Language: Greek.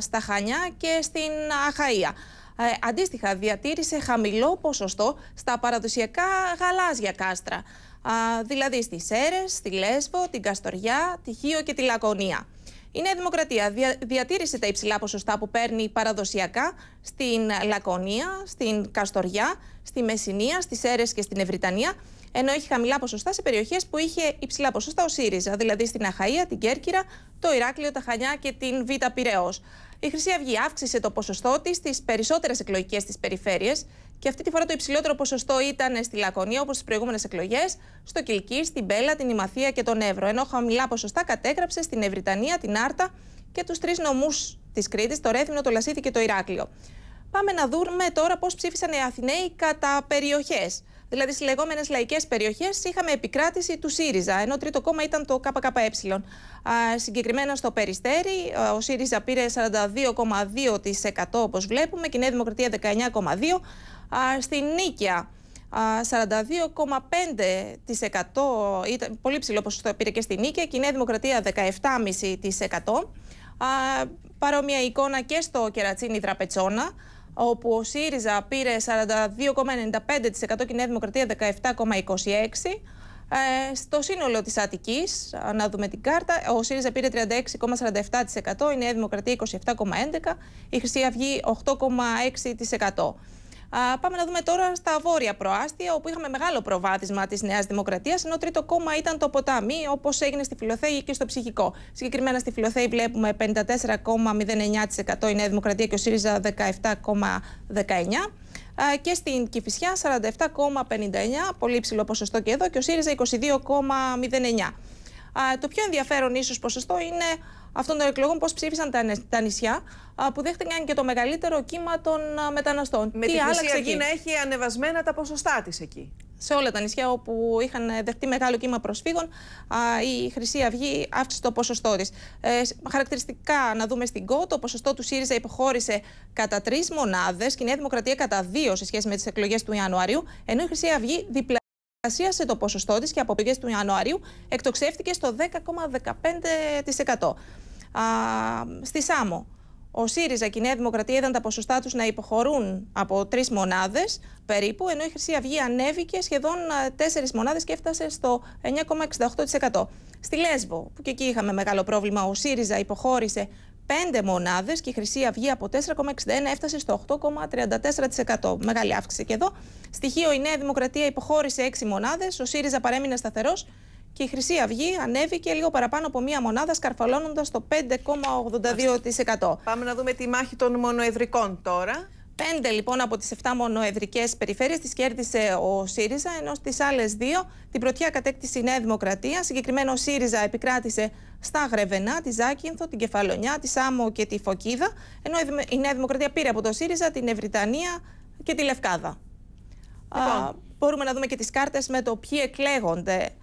στα Χανιά και στην Αχαΐα. Ε, αντίστοιχα, διατήρησε χαμηλό ποσοστό στα παραδοσιακά γαλάζια κάστρα, δηλαδή στις Σέρες, στη Λέσβο, την Καστοριά, τη Χίο και τη Λακωνία. Η Νέα Δημοκρατία διατήρησε τα υψηλά ποσοστά που παίρνει παραδοσιακά στην Λακωνία, στην Καστοριά, στη Μεσσηνία, στις Σέρες και στην Ευρυτανία ενώ έχει χαμηλά ποσοστά σε περιοχές που είχε υψηλά ποσοστά ο ΣΥΡΙΖΑ, δηλαδή στην Αχαία, την Κέρκυρα, το Ηράκλειο, τα Χανιά και την Β' Πυραιός. Η Χρυσή Αυγή αύξησε το ποσοστό της στις περισσότερες εκλογικές της περιφέρειες και αυτή τη φορά το υψηλότερο ποσοστό ήταν στη Λακωνία, όπως στις προηγούμενες εκλογές, στο Κυλκή, στην Πέλα, την Ημαθία και τον Εύρο. Ενώ χαμηλά ποσοστά κατέγραψε στην Ευρυτανία, την Άρτα και τους τρεις νομούς της Κρήτης, το Ρέθυμνο, το Λασίθι και το Ηράκλειο. Πάμε να δούμε τώρα πώς ψήφισαν οι Αθηναίοι κατά περιοχές. Δηλαδή, στις λεγόμενες λαϊκές περιοχές είχαμε επικράτηση του ΣΥΡΙΖΑ, ενώ τρίτο κόμμα ήταν το ΚΚΕ. Συγκεκριμένα στο Περιστέρι, ο ΣΥΡΙΖΑ πήρε 42,2% όπως βλέπουμε και η Νέα Δημοκρατία 19,2%. Στην Νίκαια 42,5% ήταν πολύ ψηλό το πήρε και στη Νίκαια και η Νέα Δημοκρατία 17,5%. Παρόμοια εικόνα και στο Κερατσίνι Δραπετσόνα όπου ο ΣΥΡΙΖΑ πήρε 42,95% και η Νέα Δημοκρατία 17,26%. Ε, στο σύνολο της Αττικής, να δούμε την κάρτα, ο ΣΥΡΙΖΑ πήρε 36,47%, η Νέα Δημοκρατία 27,11%, η Χρυσή Αυγή 8,6% πάμε να δούμε τώρα στα βόρεια προάστια, όπου είχαμε μεγάλο προβάδισμα της Νέας Δημοκρατίας, ενώ τρίτο κόμμα ήταν το ποτάμι, όπως έγινε στη Φιλοθέη και στο ψυχικό. Συγκεκριμένα στη Φιλοθέη βλέπουμε 54,09% η Νέα Δημοκρατία και ο ΣΥΡΙΖΑ 17,19% και στην Κηφισιά 47,59, πολύ ψηλό ποσοστό και εδώ, και ο ΣΥΡΙΖΑ 22,09. Το πιο ενδιαφέρον ίσως ποσοστό είναι αυτών των εκλογών πώς ψήφισαν τα νησιά που δέχτηκαν και το μεγαλύτερο κύμα των μεταναστών. Με Τι άλλαξε εκεί να έχει ανεβασμένα τα ποσοστά της εκεί. Σε όλα τα νησιά όπου είχαν δεχτεί μεγάλο κύμα προσφύγων, η Χρυσή Αυγή αύξησε το ποσοστό της. Ε, χαρακτηριστικά, να δούμε στην ΚΟ, το ποσοστό του ΣΥΡΙΖΑ υποχώρησε κατά τρεις μονάδες και η Νέα Δημοκρατία κατά δύο σε σχέση με τις εκλογές του Ιανουαρίου, ενώ η Χρυσή Αυγή διπλασίασε το ποσοστό της και από πηγές του Ιανουαρίου εκτοξεύτηκε στο 10,15% α, στη Σάμο. Ο ΣΥΡΙΖΑ και η Νέα Δημοκρατία είδαν τα ποσοστά τους να υποχωρούν από τρεις μονάδες περίπου, ενώ η Χρυσή Αυγή ανέβηκε σχεδόν τέσσερις μονάδες και έφτασε στο 9,68%. Στη Λέσβο, που και εκεί είχαμε μεγάλο πρόβλημα, ο ΣΥΡΙΖΑ υποχώρησε πέντε μονάδες και η Χρυσή Αυγή από 4,61 έφτασε στο 8,34%. Μεγάλη αύξηση και εδώ. Στοιχείο η Νέα Δημοκρατία υποχώρησε έξι μονάδες, ο ΣΥΡΙΖΑ παρέμεινε σταθερός και η Χρυσή Αυγή ανέβηκε λίγο παραπάνω από μία μονάδα, σκαρφαλώνοντας το 5,82%. Πάμε να δούμε τη μάχη των μονοεδρικών τώρα. Πέντε λοιπόν από τις 7 μονοεδρικές περιφέρειες τις κέρδισε ο ΣΥΡΙΖΑ, ενώ στις άλλες δύο την πρωτιά κατέκτησε η Νέα Δημοκρατία. Συγκεκριμένο ο ΣΥΡΙΖΑ επικράτησε στα Γρεβενά, τη Ζάκυνθο, την Κεφαλονιά, τη Σάμο και τη Φωκίδα, ενώ η Νέα Δημοκρατία πήρε από το ΣΥΡΙΖΑ την Ευρυτανία και τη Λευκάδα. Λοιπόν. Α, μπορούμε να δούμε και τις κάρτες με το ποιοι εκλέγονται